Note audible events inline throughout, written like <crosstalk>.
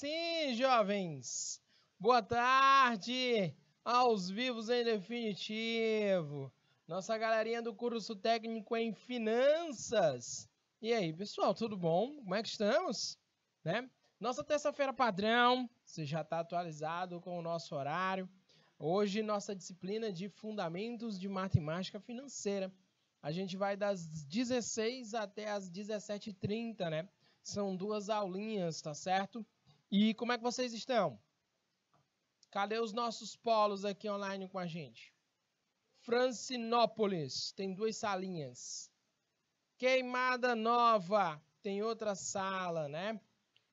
sim, jovens! Boa tarde aos vivos em definitivo. Nossa galerinha do curso técnico em finanças. E aí, pessoal, tudo bom? Como é que estamos? Né? Nossa terça-feira padrão, você já está atualizado com o nosso horário. Hoje, nossa disciplina de Fundamentos de Matemática Financeira. A gente vai das 16 até as 17h30, né? São duas aulinhas, tá certo? E como é que vocês estão? Cadê os nossos polos aqui online com a gente? Francinópolis tem duas salinhas. Queimada Nova tem outra sala, né?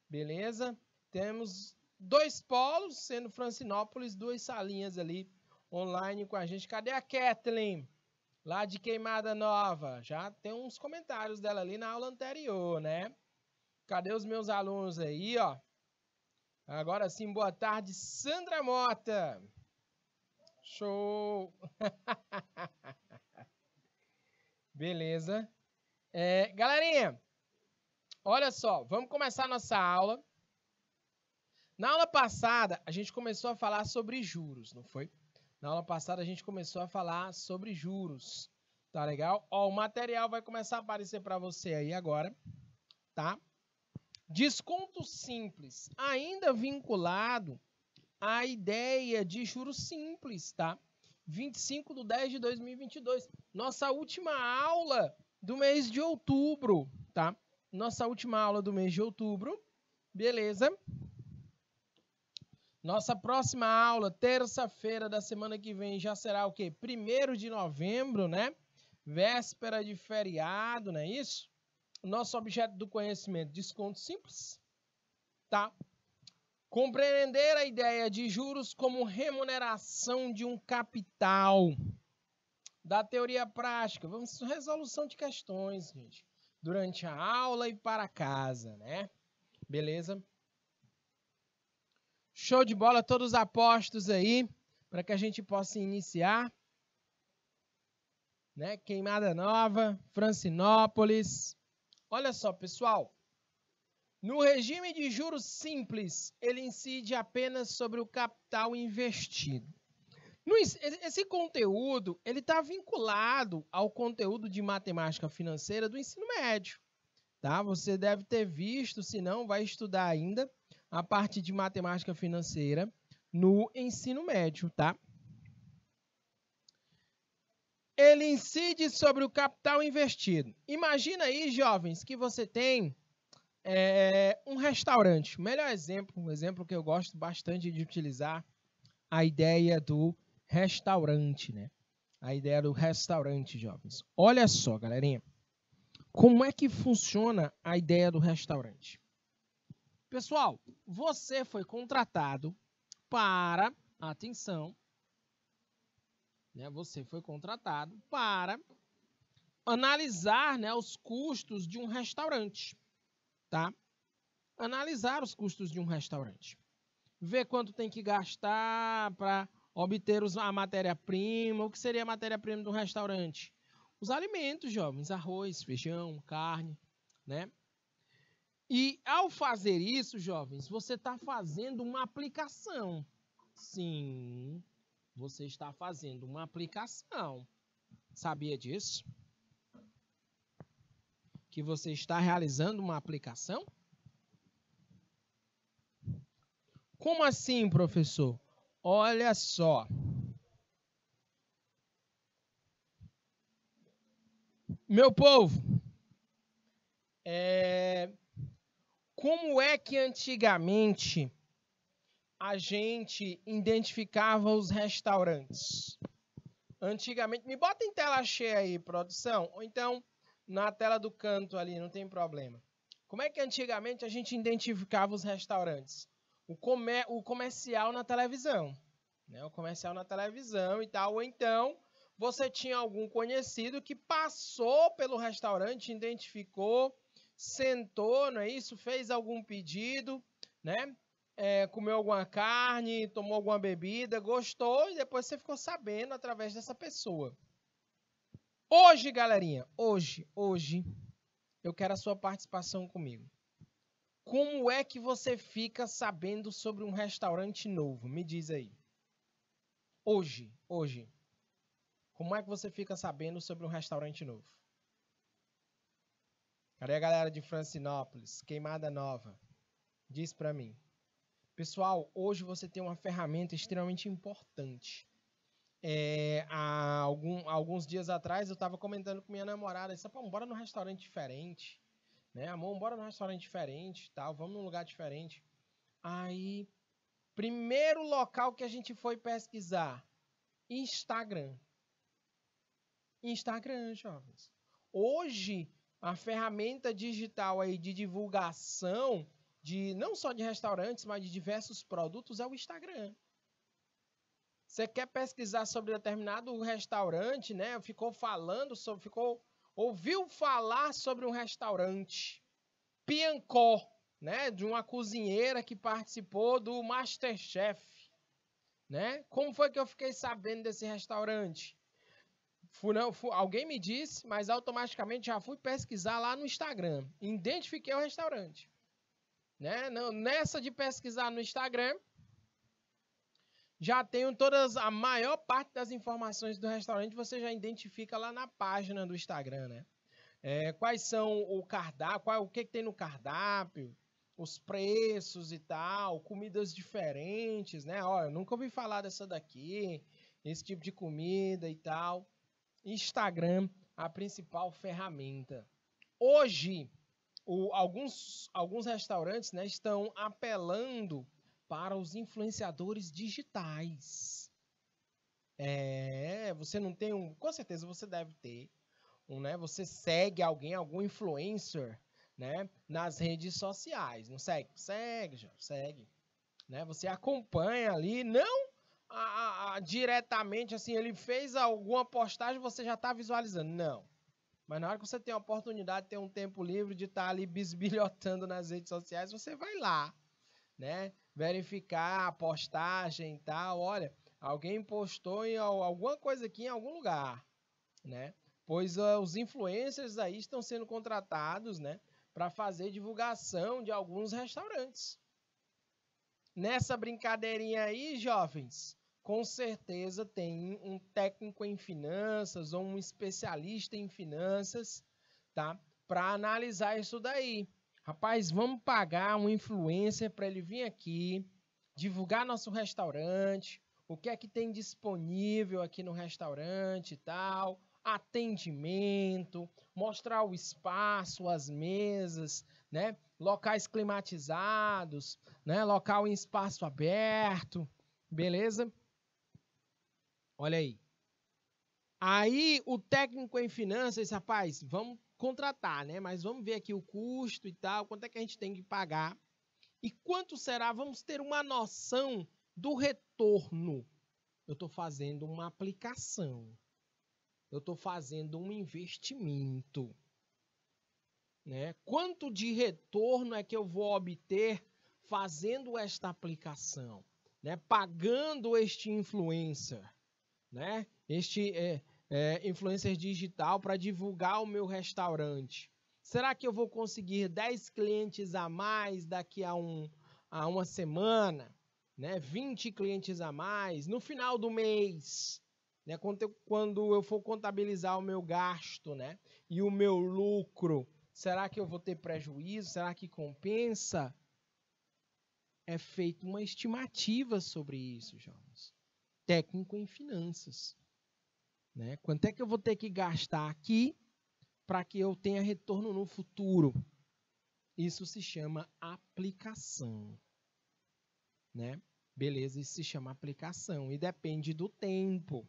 Beleza? Temos dois polos, sendo Francinópolis, duas salinhas ali online com a gente. Cadê a Kathleen? Lá de Queimada Nova. Já tem uns comentários dela ali na aula anterior, né? Cadê os meus alunos aí, ó? Agora sim, boa tarde, Sandra Mota. Show! <laughs> Beleza. É, galerinha, olha só, vamos começar nossa aula. Na aula passada, a gente começou a falar sobre juros, não foi? Na aula passada, a gente começou a falar sobre juros, tá legal? Ó, o material vai começar a aparecer para você aí agora, tá? Desconto simples, ainda vinculado à ideia de juros simples, tá? 25 de 10 de 2022, nossa última aula do mês de outubro, tá? Nossa última aula do mês de outubro, beleza? Nossa próxima aula, terça-feira da semana que vem, já será o quê? Primeiro de novembro, né? Véspera de feriado, não é isso? nosso objeto do conhecimento, desconto simples, tá? Compreender a ideia de juros como remuneração de um capital. Da teoria prática, vamos resolução de questões, gente, durante a aula e para casa, né? Beleza? Show de bola, todos apostos aí, para que a gente possa iniciar. Né? Queimada Nova, Francinópolis, Olha só, pessoal. No regime de juros simples, ele incide apenas sobre o capital investido. Esse conteúdo ele está vinculado ao conteúdo de matemática financeira do ensino médio. Tá? Você deve ter visto, se não, vai estudar ainda a parte de matemática financeira no ensino médio, tá? ele incide sobre o capital investido. Imagina aí, jovens, que você tem é, um restaurante. O melhor exemplo, um exemplo que eu gosto bastante de utilizar, a ideia do restaurante, né? A ideia do restaurante, jovens. Olha só, galerinha. Como é que funciona a ideia do restaurante? Pessoal, você foi contratado para, atenção, né? Você foi contratado para analisar né, os custos de um restaurante. Tá? Analisar os custos de um restaurante. Ver quanto tem que gastar para obter a matéria-prima. O que seria a matéria-prima de um restaurante? Os alimentos, jovens, arroz, feijão, carne, né? E ao fazer isso, jovens, você está fazendo uma aplicação. Sim, você está fazendo uma aplicação. Sabia disso? Que você está realizando uma aplicação? Como assim, professor? Olha só. Meu povo, é, como é que antigamente a gente identificava os restaurantes. Antigamente, me bota em tela cheia aí, produção, ou então na tela do canto ali, não tem problema. Como é que antigamente a gente identificava os restaurantes? O, comer, o comercial na televisão, né? O comercial na televisão e tal, ou então você tinha algum conhecido que passou pelo restaurante, identificou, sentou, não é isso? Fez algum pedido, né? é, comeu alguma carne, tomou alguma bebida, gostou e depois você ficou sabendo através dessa pessoa. Hoje, galerinha, hoje, hoje, eu quero a sua participação comigo. Como é que você fica sabendo sobre um restaurante novo? Me diz aí. Hoje, hoje. Como é que você fica sabendo sobre um restaurante novo? Cadê a galera de Francinópolis? Queimada Nova. Diz pra mim. Pessoal, hoje você tem uma ferramenta extremamente importante. É, há, algum, alguns dias atrás eu estava comentando com minha namorada, disse, pô, bora num restaurante diferente, né? Amor, bora num restaurante diferente, tal, vamos num lugar diferente. Aí, primeiro local que a gente foi pesquisar, Instagram. Instagram, jovens. Hoje, a ferramenta digital aí de divulgação de não só de restaurantes, mas de diversos produtos é o Instagram. Você quer pesquisar sobre determinado restaurante, né? Ficou falando sobre, ficou ouviu falar sobre um restaurante Piancó, né, de uma cozinheira que participou do MasterChef, né? Como foi que eu fiquei sabendo desse restaurante? Fui, não, fui, alguém me disse, mas automaticamente já fui pesquisar lá no Instagram. Identifiquei o restaurante. Né? nessa de pesquisar no Instagram, já tenho todas a maior parte das informações do restaurante, você já identifica lá na página do Instagram, né? É, quais são o cardápio, qual, o que, que tem no cardápio, os preços e tal, comidas diferentes, né? Olha, nunca ouvi falar dessa daqui, esse tipo de comida e tal. Instagram, a principal ferramenta. Hoje, o, alguns, alguns restaurantes né, estão apelando para os influenciadores digitais. É, você não tem um. Com certeza você deve ter. Um, né, você segue alguém, algum influencer, né? Nas redes sociais. Não segue? Segue, já, segue. Né, você acompanha ali, não a, a, a, diretamente assim, ele fez alguma postagem, você já está visualizando. Não. Mas na hora que você tem a oportunidade, tem um tempo livre de estar tá ali bisbilhotando nas redes sociais, você vai lá, né? Verificar a postagem e tal. Olha, alguém postou em alguma coisa aqui em algum lugar, né? Pois uh, os influencers aí estão sendo contratados, né? Para fazer divulgação de alguns restaurantes. Nessa brincadeirinha aí, jovens, com certeza tem um técnico em finanças ou um especialista em finanças, tá? Para analisar isso daí. Rapaz, vamos pagar um influencer para ele vir aqui, divulgar nosso restaurante, o que é que tem disponível aqui no restaurante e tal, atendimento, mostrar o espaço, as mesas, né? Locais climatizados, né? Local em espaço aberto, beleza? Olha aí. Aí o técnico em finanças, rapaz, vamos contratar, né? Mas vamos ver aqui o custo e tal, quanto é que a gente tem que pagar e quanto será? Vamos ter uma noção do retorno. Eu estou fazendo uma aplicação. Eu estou fazendo um investimento. Né? Quanto de retorno é que eu vou obter fazendo esta aplicação? Né? Pagando este influencer né? Este é, é influencer digital para divulgar o meu restaurante. Será que eu vou conseguir 10 clientes a mais daqui a, um, a uma semana? Né? 20 clientes a mais no final do mês? Né? Quando, eu, quando eu for contabilizar o meu gasto né? e o meu lucro, será que eu vou ter prejuízo? Será que compensa? É feita uma estimativa sobre isso, Jonas técnico em finanças. Né? Quanto é que eu vou ter que gastar aqui para que eu tenha retorno no futuro? Isso se chama aplicação. Né? Beleza, isso se chama aplicação e depende do tempo.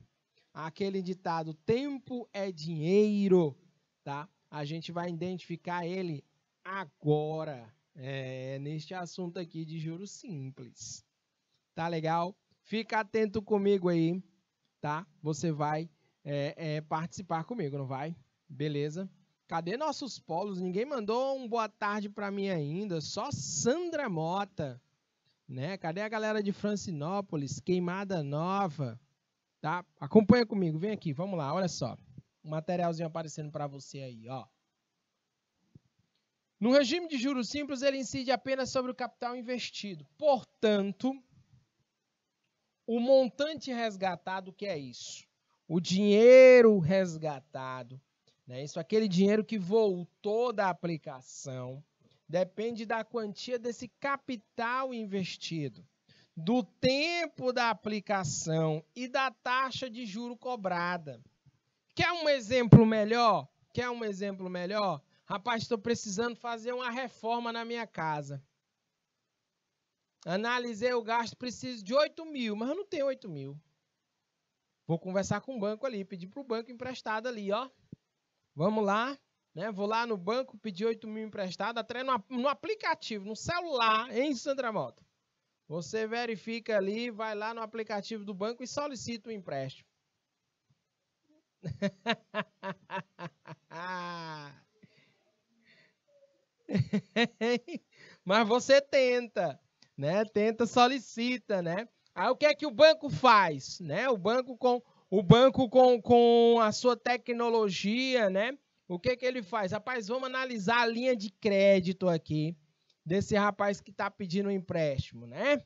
Aquele ditado tempo é dinheiro, tá? A gente vai identificar ele agora, é, neste assunto aqui de juros simples. Tá legal? Fica atento comigo aí, tá? Você vai é, é, participar comigo, não vai? Beleza? Cadê nossos polos? Ninguém mandou um boa tarde para mim ainda. Só Sandra Mota, né? Cadê a galera de Francinópolis? Queimada Nova, tá? Acompanha comigo, vem aqui, vamos lá. Olha só, um materialzinho aparecendo para você aí, ó. No regime de juros simples, ele incide apenas sobre o capital investido. Portanto, o montante resgatado, que é isso? O dinheiro resgatado, né? Isso, aquele dinheiro que voltou da aplicação, depende da quantia desse capital investido, do tempo da aplicação e da taxa de juro cobrada. Quer um exemplo melhor? Quer um exemplo melhor? Rapaz, estou precisando fazer uma reforma na minha casa. Analisei o gasto, preciso de 8 mil, mas eu não tenho 8 mil. Vou conversar com o banco ali, pedir para o banco emprestado ali, ó. Vamos lá, né? Vou lá no banco, pedir 8 mil emprestado, até no, no aplicativo, no celular, em Sandra Moto. Você verifica ali, vai lá no aplicativo do banco e solicita o um empréstimo. <laughs> mas você tenta né? Tenta, solicita, né? Aí o que é que o banco faz, né? O banco com o banco com, com a sua tecnologia, né? O que é que ele faz? Rapaz, vamos analisar a linha de crédito aqui desse rapaz que está pedindo um empréstimo, né?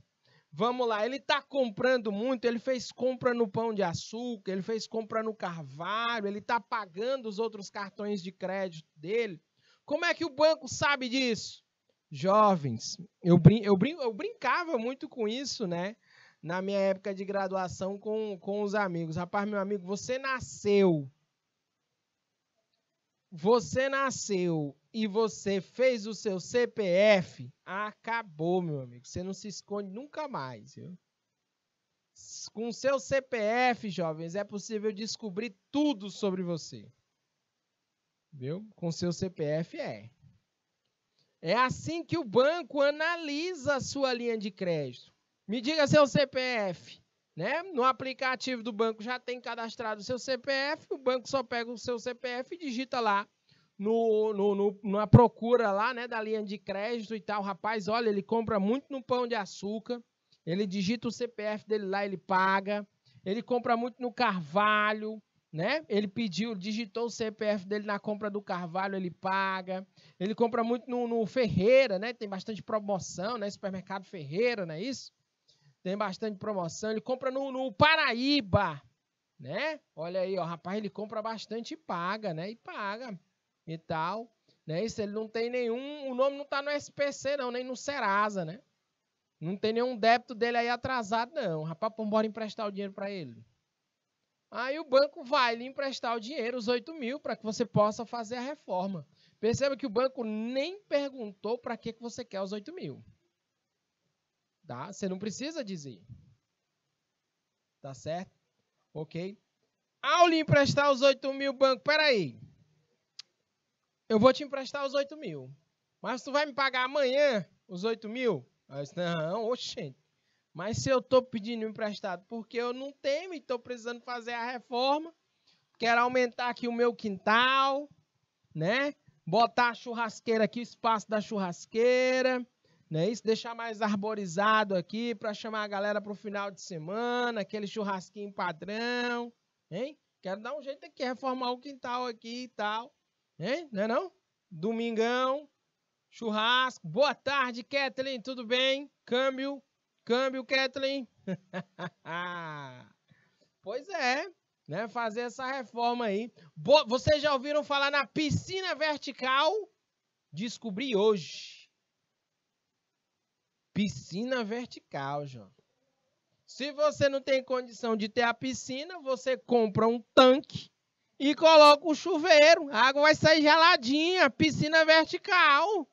Vamos lá, ele está comprando muito, ele fez compra no pão de açúcar, ele fez compra no carvalho, ele está pagando os outros cartões de crédito dele. Como é que o banco sabe disso? jovens. Eu, brin eu, brin eu brincava muito com isso, né? Na minha época de graduação com, com os amigos. Rapaz, meu amigo, você nasceu. Você nasceu e você fez o seu CPF. Acabou, meu amigo. Você não se esconde nunca mais. Viu? Com seu CPF, jovens, é possível descobrir tudo sobre você. Viu? Com seu CPF é. É assim que o banco analisa a sua linha de crédito. Me diga seu CPF. Né? No aplicativo do banco já tem cadastrado o seu CPF, o banco só pega o seu CPF e digita lá no, no, no, na procura lá né, da linha de crédito e tal. Rapaz, olha, ele compra muito no pão de açúcar, ele digita o CPF dele lá, ele paga. Ele compra muito no Carvalho, né? Ele pediu, digitou o CPF dele na compra do Carvalho, ele paga. Ele compra muito no, no Ferreira, né? Tem bastante promoção, né? Supermercado Ferreira, não é isso? Tem bastante promoção. Ele compra no, no Paraíba, né? Olha aí, ó, rapaz, ele compra bastante e paga, né? E paga e tal, né? Isso ele não tem nenhum, o nome não tá no SPC não, nem no Serasa, né? Não tem nenhum débito dele aí atrasado não. Rapaz, vamos embora emprestar o dinheiro para ele. Aí o banco vai lhe emprestar o dinheiro, os 8 mil, para que você possa fazer a reforma. Perceba que o banco nem perguntou para que, que você quer os 8 mil. Tá? Você não precisa dizer. Tá certo? Ok? Ao lhe emprestar os 8 mil, banco, peraí. Eu vou te emprestar os 8 mil. Mas tu vai me pagar amanhã os 8 mil? Aí eu disse, não, oxente. Mas se eu estou pedindo emprestado porque eu não tenho e estou precisando fazer a reforma, quero aumentar aqui o meu quintal, né? Botar a churrasqueira aqui, o espaço da churrasqueira, né? Isso deixar mais arborizado aqui para chamar a galera para o final de semana, aquele churrasquinho padrão, hein? Quero dar um jeito aqui, reformar o quintal aqui e tal, hein? Não é não? Domingão, churrasco. Boa tarde, Kathleen, tudo bem? Câmbio Câmbio, Kathleen. <laughs> pois é, né? Fazer essa reforma aí. Bo Vocês já ouviram falar na piscina vertical? Descobri hoje. Piscina vertical, João. Se você não tem condição de ter a piscina, você compra um tanque e coloca o chuveiro. A água vai sair geladinha, piscina vertical.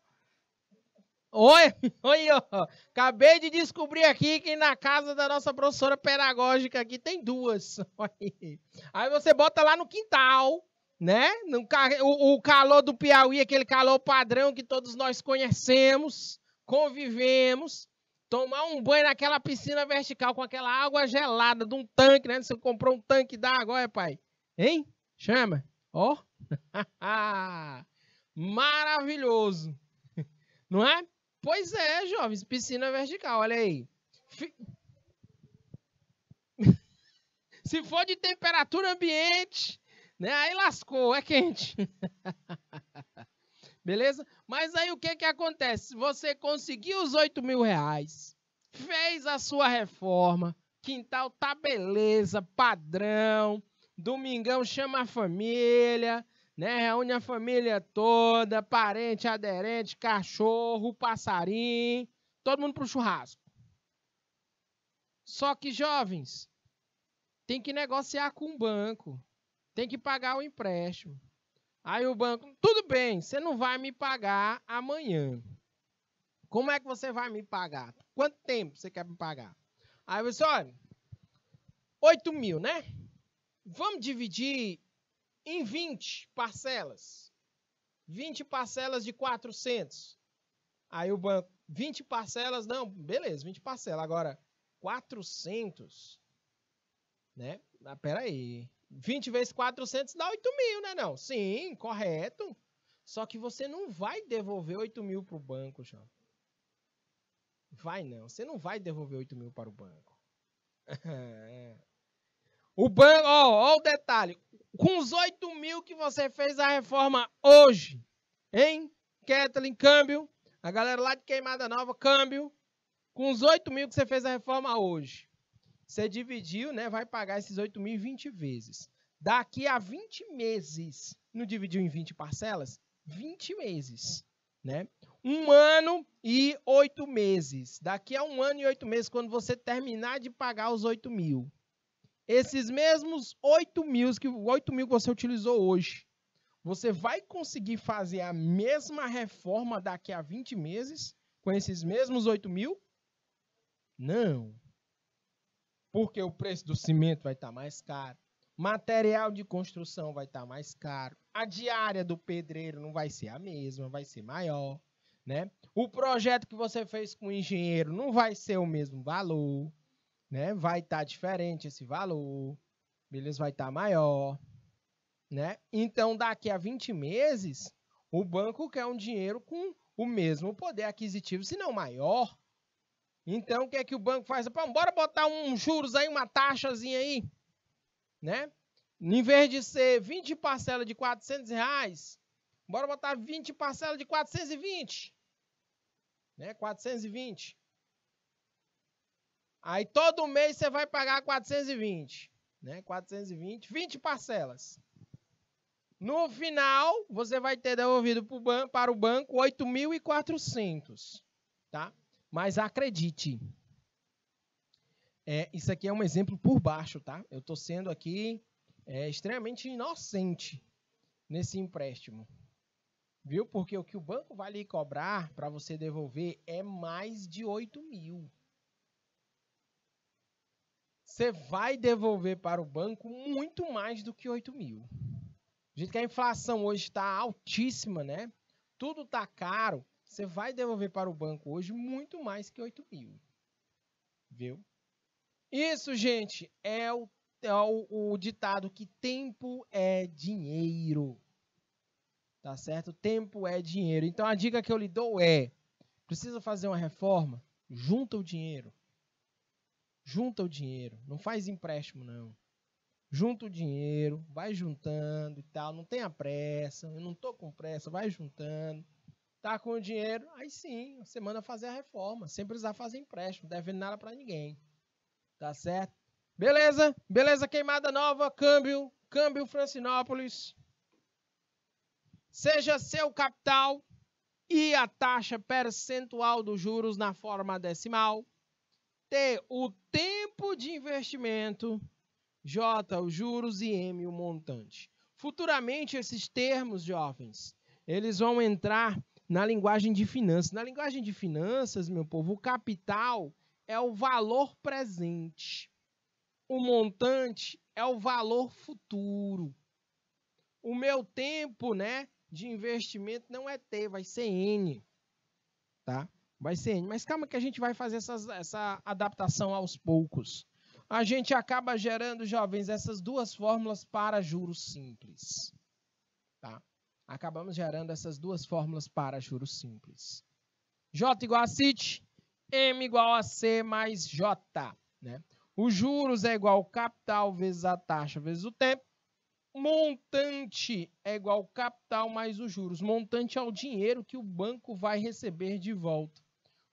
Oi, <laughs> oi, ó. Acabei de descobrir aqui que na casa da nossa professora pedagógica aqui tem duas. <laughs> Aí você bota lá no quintal, né? No, o, o calor do Piauí, aquele calor padrão que todos nós conhecemos, convivemos. Tomar um banho naquela piscina vertical com aquela água gelada de um tanque, né? Você comprou um tanque d'água, é, pai? Hein? Chama. Ó. <laughs> Maravilhoso. Não é? Pois é, jovens, piscina vertical, olha aí. F... <laughs> Se for de temperatura ambiente, né? Aí lascou, é quente. <laughs> Beleza? Mas aí o que que acontece? Você conseguiu os 8 mil reais, fez a sua reforma, quintal tá beleza, padrão, domingão chama a família, né? Reúne a família toda, parente, aderente, cachorro, passarim, todo mundo pro churrasco. Só que jovens tem que negociar com o banco, tem que pagar o empréstimo. Aí o banco, tudo bem, você não vai me pagar amanhã. Como é que você vai me pagar? Quanto tempo você quer me pagar? Aí você, olha, 8 mil, né? Vamos dividir em 20 parcelas. 20 parcelas de 400. Aí o banco, 20 parcelas, não, beleza, 20 parcelas. Agora, 400, né? Ah, peraí. 20 vezes 400 dá 8 mil, né não? Sim, correto. Só que você não vai devolver 8 mil para o banco, João. Vai não, você não vai devolver 8 mil para o banco. <laughs> É. O banco, ó, ó o detalhe. Com os 8 mil que você fez a reforma hoje, hein? Kathleen, câmbio. A galera lá de Queimada Nova, câmbio. Com os 8 mil que você fez a reforma hoje, você dividiu, né? Vai pagar esses 8 mil 20 vezes. Daqui a 20 meses, não dividiu em 20 parcelas? 20 meses, né? Um ano e oito meses. Daqui a um ano e oito meses, quando você terminar de pagar os 8 mil. Esses mesmos 8 mil que, 8 mil que você utilizou hoje, você vai conseguir fazer a mesma reforma daqui a 20 meses com esses mesmos 8 mil? Não. Porque o preço do cimento vai estar tá mais caro, material de construção vai estar tá mais caro, a diária do pedreiro não vai ser a mesma, vai ser maior. Né? O projeto que você fez com o engenheiro não vai ser o mesmo valor né? Vai estar tá diferente esse valor, beleza? Vai estar tá maior, né? Então, daqui a 20 meses, o banco quer um dinheiro com o mesmo poder aquisitivo, se não maior. Então, o que é que o banco faz? Pô, bora botar um juros aí, uma taxazinha aí, né? Em vez de ser 20 parcelas de 400 reais, bora botar 20 parcelas de 420, né? 420. Aí todo mês você vai pagar 420, né? 420, 20 parcelas. No final, você vai ter devolvido para o banco 8.400, tá? Mas acredite, é, isso aqui é um exemplo por baixo, tá? Eu estou sendo aqui é, extremamente inocente nesse empréstimo, viu? Porque o que o banco vai lhe cobrar para você devolver é mais de 8 mil você vai devolver para o banco muito mais do que 8 mil. Do jeito que a inflação hoje está altíssima, né? Tudo está caro. Você vai devolver para o banco hoje muito mais que 8 mil. Viu? Isso, gente, é o, é o, o ditado que tempo é dinheiro. Tá certo? Tempo é dinheiro. Então a dica que eu lhe dou é: precisa fazer uma reforma? Junta o dinheiro Junta o dinheiro, não faz empréstimo não. Junta o dinheiro, vai juntando e tal, não tenha pressa, eu não tô com pressa, vai juntando. Tá com o dinheiro, aí sim, você manda fazer a reforma, sem precisar fazer empréstimo, devendo nada para ninguém. Tá certo? Beleza? Beleza, queimada nova, câmbio, câmbio Francinópolis. Seja seu capital e a taxa percentual dos juros na forma decimal. T, o tempo de investimento. J, os juros e M, o montante. Futuramente, esses termos, jovens, eles vão entrar na linguagem de finanças. Na linguagem de finanças, meu povo, o capital é o valor presente. O montante é o valor futuro. O meu tempo, né, de investimento não é T, vai ser N, tá? Vai ser. Mas calma que a gente vai fazer essas, essa adaptação aos poucos. A gente acaba gerando, jovens, essas duas fórmulas para juros simples. Tá? Acabamos gerando essas duas fórmulas para juros simples. J igual a CIT, M igual a C mais J. Né? Os juros é igual ao capital vezes a taxa vezes o tempo. Montante é igual ao capital mais os juros. Montante é o dinheiro que o banco vai receber de volta.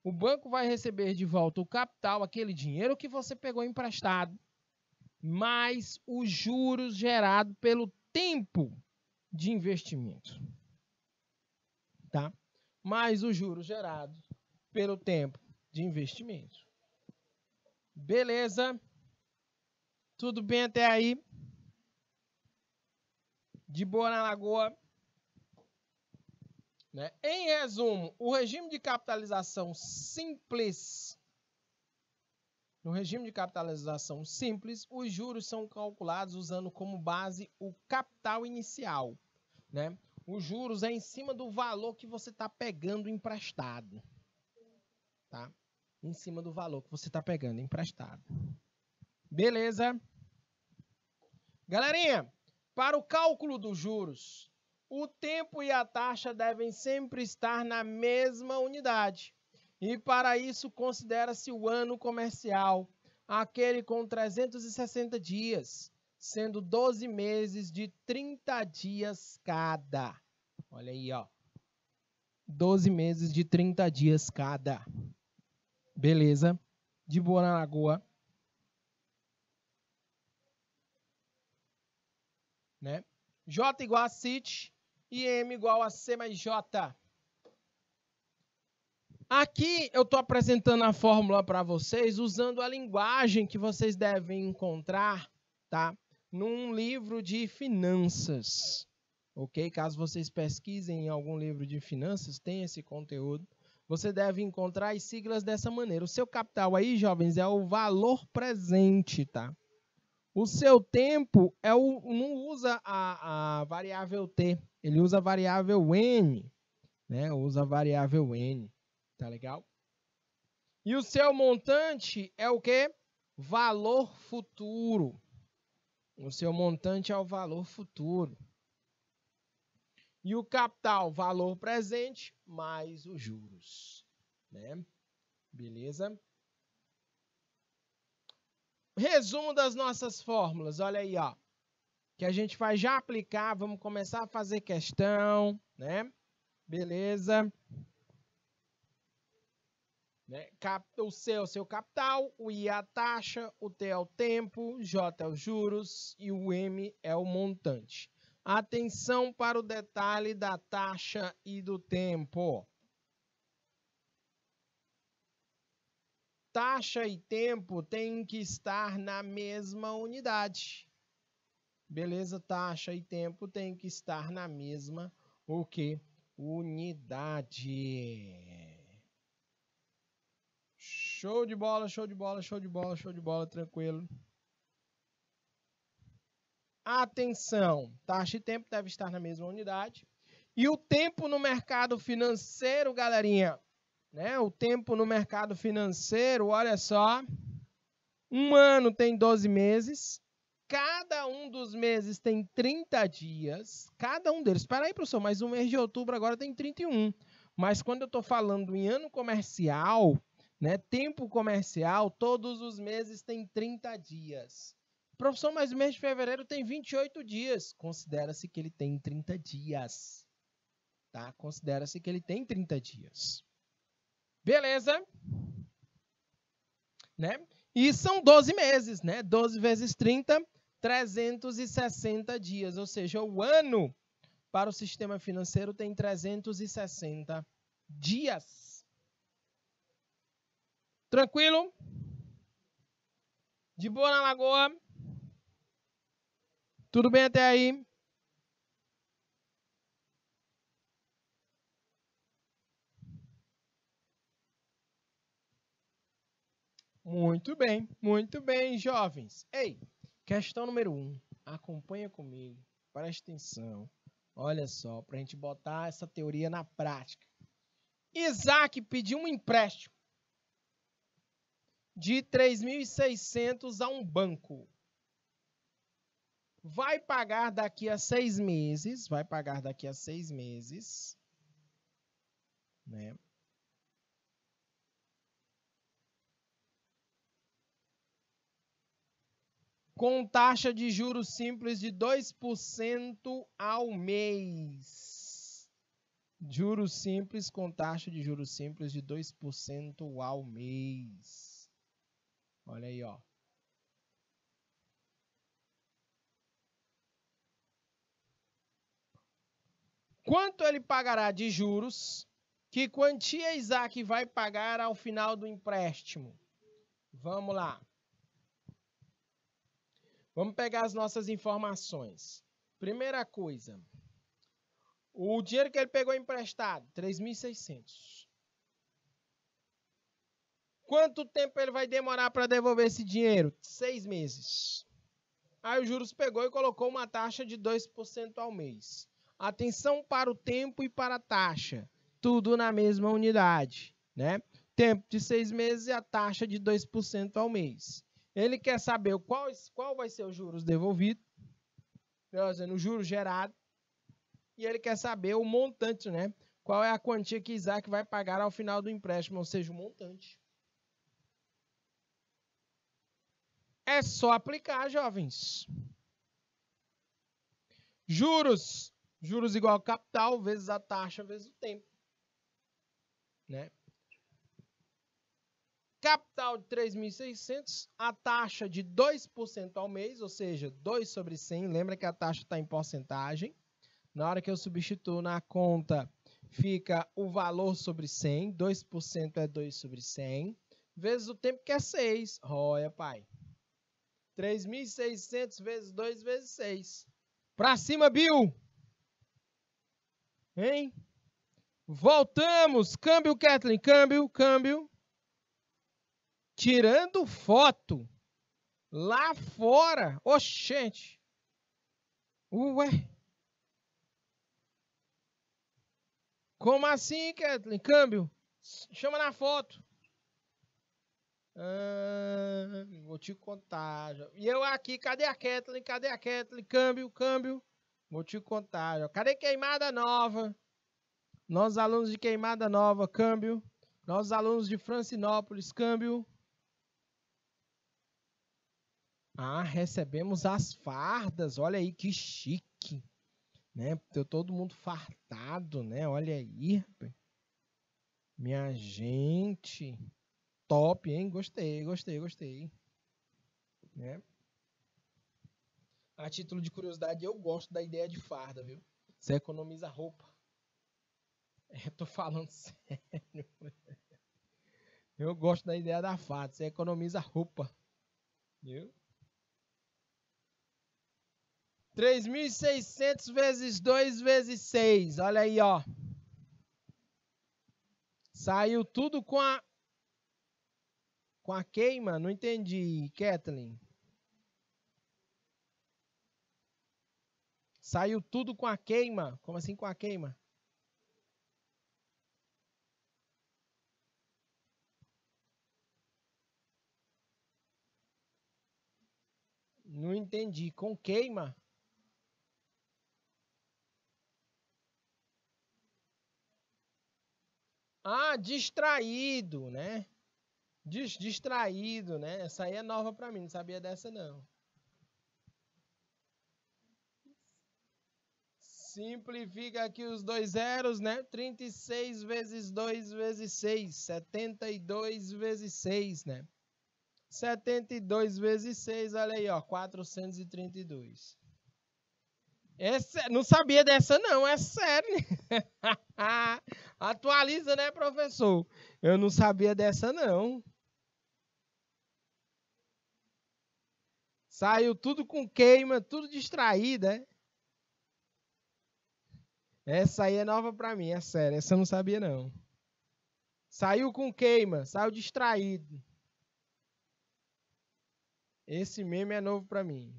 O banco vai receber de volta o capital, aquele dinheiro que você pegou emprestado, mais os juros gerados pelo tempo de investimento. Tá? Mais os juros gerados pelo tempo de investimento. Beleza? Tudo bem até aí? De boa na lagoa? Né? Em resumo, o regime de capitalização simples. No regime de capitalização simples, os juros são calculados usando como base o capital inicial. Né? Os juros é em cima do valor que você está pegando emprestado. Tá? Em cima do valor que você está pegando emprestado. Beleza? Galerinha, para o cálculo dos juros, o tempo e a taxa devem sempre estar na mesma unidade. E para isso considera-se o ano comercial, aquele com 360 dias, sendo 12 meses de 30 dias cada. Olha aí, ó. 12 meses de 30 dias cada. Beleza? De boa na lagoa. Né? J igual a City e M igual a C mais J. Aqui eu estou apresentando a fórmula para vocês usando a linguagem que vocês devem encontrar, tá? Num livro de finanças, ok? Caso vocês pesquisem em algum livro de finanças, tem esse conteúdo. Você deve encontrar as siglas dessa maneira. O seu capital aí, jovens, é o valor presente, tá? O seu tempo é o, não usa a, a variável t, ele usa a variável n, né? Usa a variável n, tá legal? E o seu montante é o que? Valor futuro. O seu montante é o valor futuro. E o capital, valor presente, mais os juros. Né? Beleza? resumo das nossas fórmulas, olha aí, ó. Que a gente vai já aplicar, vamos começar a fazer questão, né? Beleza. Né? O C é o seu capital, o I é a taxa, o T é o tempo, J é os juros e o M é o montante. Atenção para o detalhe da taxa e do tempo. taxa e tempo têm que estar na mesma unidade. Beleza? Taxa e tempo têm que estar na mesma o que? Unidade. Show de bola, show de bola, show de bola, show de bola, tranquilo. Atenção, taxa e tempo deve estar na mesma unidade. E o tempo no mercado financeiro, galerinha, né? O tempo no mercado financeiro, olha só, um ano tem 12 meses, cada um dos meses tem 30 dias, cada um deles. Espera aí, professor, mas o mês de outubro agora tem 31. Mas quando eu estou falando em ano comercial, né, tempo comercial, todos os meses tem 30 dias. Professor, mas o mês de fevereiro tem 28 dias. Considera-se que ele tem 30 dias. Tá? Considera-se que ele tem 30 dias. Beleza? Né? E são 12 meses, né? 12 vezes 30, 360 dias. Ou seja, o ano para o sistema financeiro tem 360 dias. Tranquilo? De boa na lagoa? Tudo bem até aí? Muito bem, muito bem, jovens. Ei, questão número Um. Acompanha comigo, preste atenção. Olha só, para a gente botar essa teoria na prática. Isaac pediu um empréstimo de 3.600 a um banco. Vai pagar daqui a seis meses, vai pagar daqui a seis meses, né? com taxa de juros simples de 2% ao mês. Juros simples com taxa de juros simples de 2% ao mês. Olha aí, ó. Quanto ele pagará de juros? Que quantia Isaac vai pagar ao final do empréstimo? Vamos lá. Vamos pegar as nossas informações. Primeira coisa, o dinheiro que ele pegou emprestado, 3.600. Quanto tempo ele vai demorar para devolver esse dinheiro? Seis meses. Aí o juros pegou e colocou uma taxa de 2% ao mês. Atenção para o tempo e para a taxa. Tudo na mesma unidade, né? Tempo de seis meses e a taxa de 2% ao mês. Ele quer saber qual, qual vai ser os juros devolvido, dizendo, né, o juro gerado, e ele quer saber o montante, né? Qual é a quantia que Isaac vai pagar ao final do empréstimo, ou seja, o montante. É só aplicar, jovens. Juros. Juros igual capital vezes a taxa vezes o tempo. Né? capital de 3.600, a taxa de 2% ao mês, ou seja, 2 sobre 100. Lembra que a taxa está em porcentagem. Na hora que eu substituo na conta, fica o valor sobre 100. 2% é 2 sobre 100. Vezes o tempo que é 6. Olha, pai. 3.600 vezes 2 vezes 6. Pra cima, Bill! Hein? Voltamos! Câmbio, Kathleen! Câmbio, câmbio! tirando foto lá fora. Oxente. Ué. Como assim, Kathleen? Câmbio. Chama na foto. Ah, vou te contar. Já. E eu aqui, cadê a Kathleen? Cadê a Kathleen? Câmbio, câmbio. Vou te contar. Já. Cadê queimada nova? Nós alunos de queimada nova, câmbio. Nós alunos de Francinópolis, câmbio. Ah, recebemos as fardas, olha aí que chique, né? Todo mundo fartado, né? Olha aí, minha gente, top, hein? Gostei, gostei, gostei, né? A título de curiosidade, eu gosto da ideia de farda, viu? Você economiza roupa. É, tô falando <laughs> sério. Né? Eu gosto da ideia da farda, você economiza roupa. Viu? 3.600 vezes 2 vezes 6. Olha aí, ó. Saiu tudo com a com a queima? Não entendi, Kathleen. Saiu tudo com a queima. Como assim com a queima? Não entendi. Com queima? Ah, distraído, né? Dis distraído, né? Essa aí é nova para mim, não sabia dessa não. Simplifica aqui os dois zeros, né? 36 vezes 2 vezes 6, 72 vezes 6, né? 72 vezes 6, olha aí, ó, 432. Essa, é não sabia dessa, não, é sério. <laughs> Atualiza, né, professor? Eu não sabia dessa, não. Saiu tudo com queima, tudo distraída. Né? Essa aí é nova para mim, é sério. Essa eu não sabia, não. Saiu com queima, saiu distraído. Esse meme é novo para mim.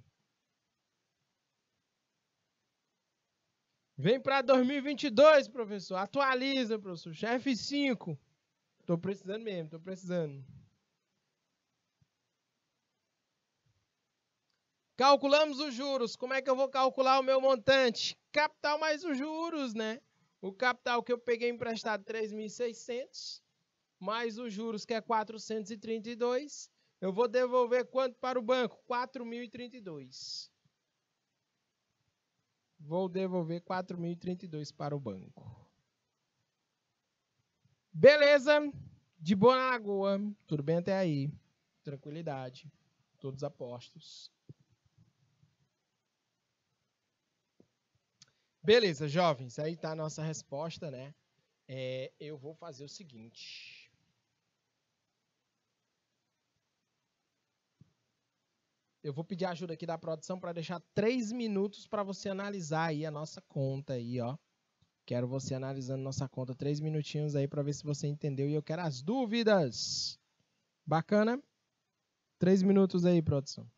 Vem para 2022, professor. Atualiza, professor. Chefe 5. Tô precisando mesmo, tô precisando. Calculamos os juros. Como é que eu vou calcular o meu montante? Capital mais os juros, né? O capital que eu peguei emprestado, 3.600, mais os juros, que é 432. Eu vou devolver quanto para o banco? 4.032 vou devolver 4.032 para o banco. Beleza, de boa na lagoa, tudo bem até aí, tranquilidade, todos apostos. Beleza, jovens, aí está a nossa resposta, né? É, eu vou fazer o seguinte. eu vou pedir ajuda aqui da produção para deixar três minutos para você analisar aí a nossa conta aí, ó. Quero você analisando nossa conta três minutinhos aí para ver se você entendeu e eu quero as dúvidas. Bacana? Três minutos aí, produção.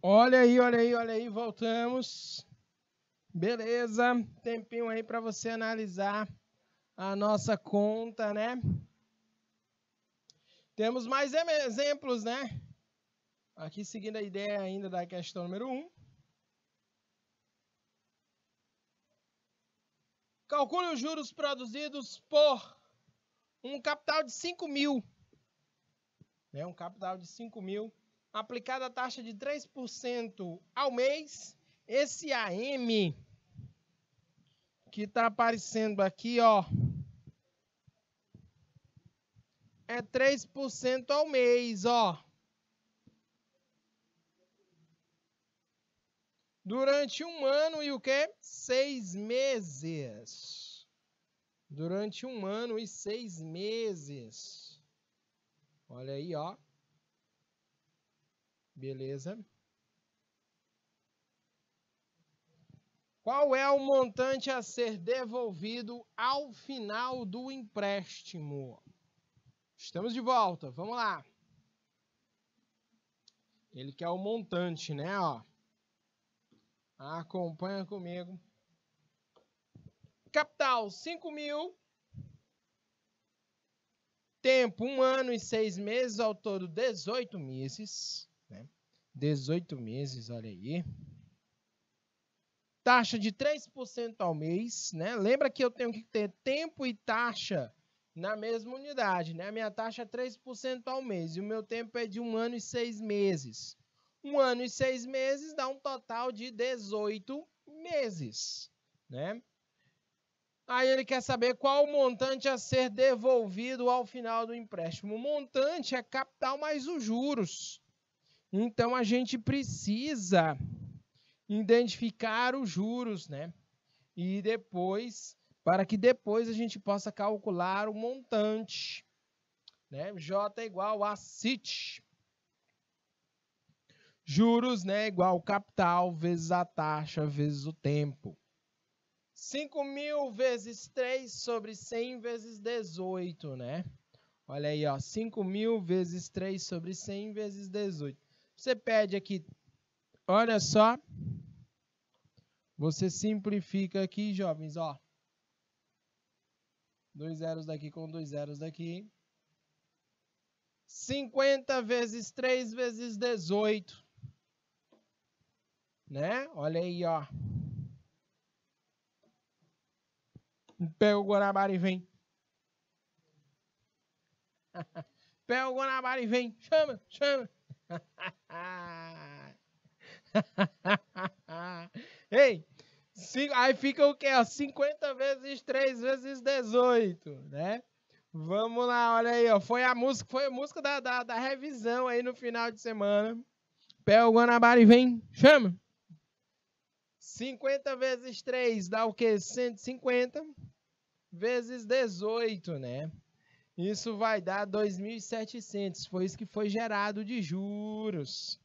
Olha aí, olha aí, olha aí, voltamos. Beleza, tempinho aí para você analisar a nossa conta, né? Temos mais exemplos, né? Aqui seguindo a ideia ainda da questão número 1. Um. Calcule os juros produzidos por um capital de 5 mil. Né? Um capital de 5 mil aplicada a taxa de 3% ao mês, esse AM que está aparecendo aqui, ó, é 3% ao mês, ó. Durante um ano e o quê? Seis meses. Durante um ano e seis meses. Olha aí, ó. Beleza. Qual é o montante a ser devolvido ao final do empréstimo? Estamos de volta, vamos lá. Ele quer o montante, né? Ó. Acompanha comigo. Capital, 5 mil. Tempo, um ano e seis meses, ao todo 18 meses. 18 meses, olha aí. Taxa de 3% ao mês, né? Lembra que eu tenho que ter tempo e taxa na mesma unidade, né? A minha taxa é 3% ao mês e o meu tempo é de um ano e seis meses. Um ano e seis meses dá um total de 18 meses, né? Aí ele quer saber qual o montante a ser devolvido ao final do empréstimo. O montante é capital mais os juros. Então a gente precisa identificar os juros, né? E depois, para que depois a gente possa calcular o montante, né? J é igual a CIT. Juros, né, igual capital vezes a taxa vezes o tempo. 5 mil vezes 3 sobre 100 vezes 18, né? Olha aí, ó, 5 mil vezes 3 sobre 100 vezes 18. Você pede aqui, olha só. Você simplifica aqui, jovens, ó. Dois zeros daqui com dois zeros daqui. 50 vezes 3 vezes 18. Né? Olha aí, ó. Pega o Guanabara e vem. <laughs> Pega o Guanabara e vem. Chama, chama. <laughs> Ei, cinco, aí fica o quê? 50 vezes 3 vezes 18, né? Vamos lá, olha aí, ó. Foi a música, foi a música da, da, da revisão aí no final de semana. Pé o Guanabara e vem, chama. 50 vezes 3 dá o quê? 150 vezes 18, né? Isso vai dar 2.700. Foi isso que foi gerado de juros.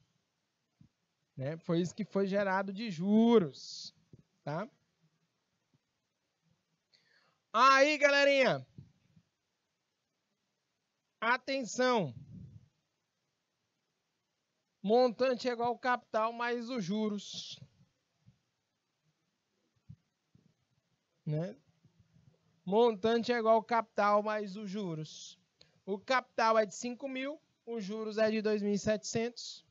Né? Foi isso que foi gerado de juros. Tá? Aí, galerinha. Atenção. Montante é igual ao capital mais os juros. Né? Montante é igual ao capital mais os juros. O capital é de 5 mil, os juros é de 2.700.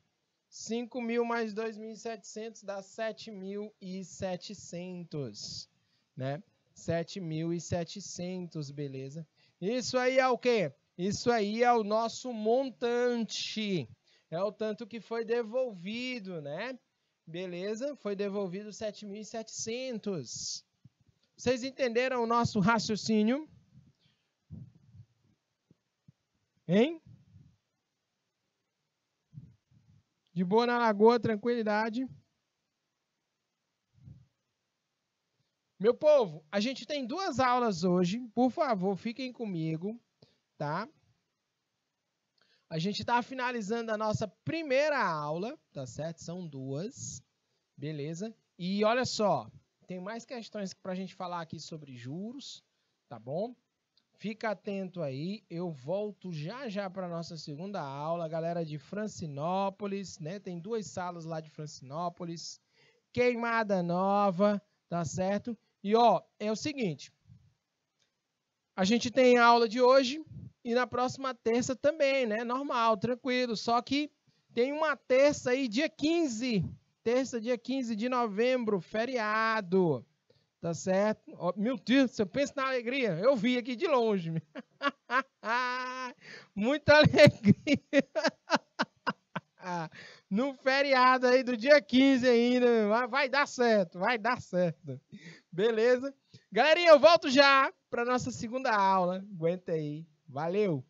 5 mil mais 2.700 dá 7.700, né? 7.700, beleza? Isso aí é o quê? Isso aí é o nosso montante. É o tanto que foi devolvido, né? Beleza? Foi devolvido 7.700. Vocês entenderam o nosso raciocínio? Hein? De boa na lagoa, tranquilidade. Meu povo, a gente tem duas aulas hoje. Por favor, fiquem comigo, tá? A gente está finalizando a nossa primeira aula, tá certo? São duas, beleza? E olha só, tem mais questões para a gente falar aqui sobre juros, tá bom? Fica atento aí, eu volto já já para nossa segunda aula, galera de Francinópolis, né? Tem duas salas lá de Francinópolis, queimada nova, tá certo? E ó, é o seguinte, a gente tem a aula de hoje e na próxima terça também, né? Normal, tranquilo, só que tem uma terça aí, dia 15, Terça, dia 15 de novembro, feriado. Tá certo? Oh, meu Deus, eu penso na alegria. Eu vi aqui de longe. <laughs> Muita alegria. <laughs> no feriado aí do dia 15 ainda. Vai, vai dar certo, vai dar certo. Beleza? Galerinha, eu volto já para nossa segunda aula. Aguenta aí. Valeu!